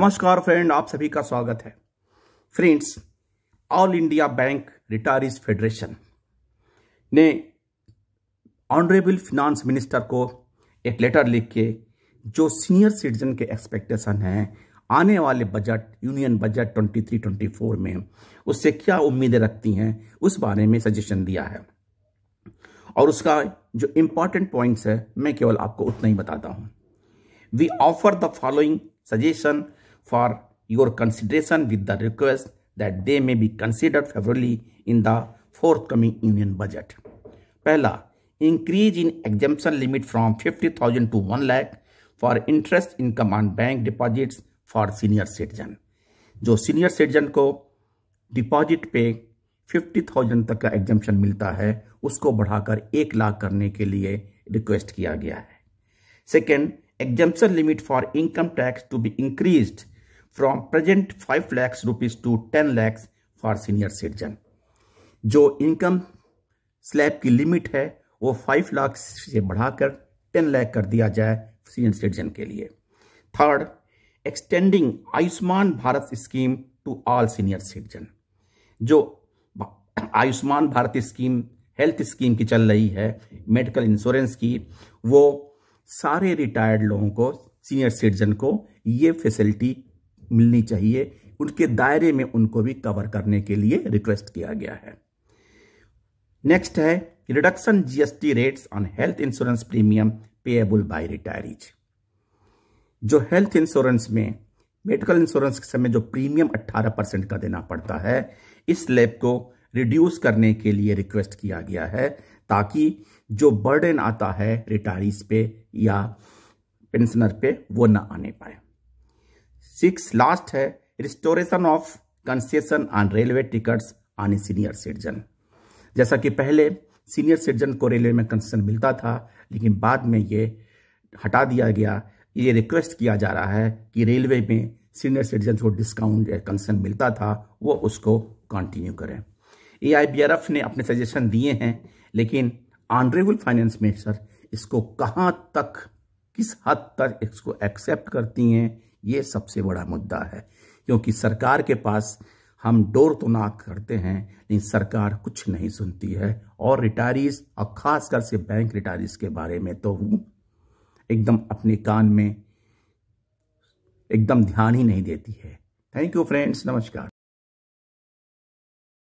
नमस्कार फ्रेंड आप सभी का स्वागत है friends all India bank retirees federation ने ऑनरेबल फिनांस मिनिस्टर को एक लेटर लिख के जो सीनियर सिटीजन के एक्सपेक्टेशन हैं आने वाले बजट यूनियन बजट 23-24 में उससे क्या उम्मीदें रखती हैं उस बारे में सजेशन दिया है और उसका जो इंपॉर्टेंट पॉइंट्स है मैं केवल आपको उतना ही बताता हूं we offer the following suggestion for your consideration with the request that they may be considered favorably in the forthcoming union budget. pehla increase in exemption limit from 50,000 to 1 lakh for interest income on bank deposits for senior citizen. jo senior citizen ko deposit pe 50,000 tak ka exemption मिलता है उसको बढ़ाकर 1 lakh karne ke liye request kiya gaya hai second exemption limit for income tax to be increased from present five lakhs rupees to ten lakhs for senior citizen जो income slab की limit है वो five lakh से बढ़ाकर टेन लाख कर दिया जाए senior citizen के लिए third extending Ayushman Bharat scheme to all senior citizen जो Ayushman Bharat scheme health scheme की चल रही है मेडिकल इंश्योरेंस की वो सारे रिटायर्ड लोगों को सीनियर सिटीजन को ये फैसिलिटी मिलनी चाहिए उनके दायरे में उनको भी कवर करने के लिए रिक्वेस्ट किया गया है नेक्स्ट है reduction GST rates on health insurance premium payable by retirees जो हेल्थ इंश्योरेंस में मेडिकल इंश्योरेंस के समय जो प्रीमियम 18 परसेंट का देना पड़ता है इस स्लैब को रिड्यूस करने के लिए रिक्वेस्ट किया गया है ताकि जो बर्डन आता है रिटायरीज पे या पेंशनर पे वो ना आने पाए सिक्स लास्ट है restoration of concession on railway tickets on a senior citizen जैसा कि पहले सीनियर सिटीजन को रेलवे में कंसेशन मिलता था लेकिन बाद में ये हटा दिया गया ये रिक्वेस्ट किया जा रहा है कि रेलवे में सीनियर सिटीजन को डिस्काउंट कंसेशन मिलता था वो उसको कंटिन्यू करें ए ने अपने सजेशन दिए हैं लेकिन ऑनरेबल फाइनेंस मिनिस्टर इसको कहाँ तक किस हद तक इसको एक्सेप्ट करती हैं ये सबसे बड़ा मुद्दा है क्योंकि सरकार के पास हम डोर तो नाक करते हैं लेकिन सरकार कुछ नहीं सुनती है और रिटायरीज और ख़ासकर से बैंक रिटायरीज के बारे में तो हूँ एकदम अपने कान में एकदम ध्यान ही नहीं देती है थैंक यू फ्रेंड्स नमस्कार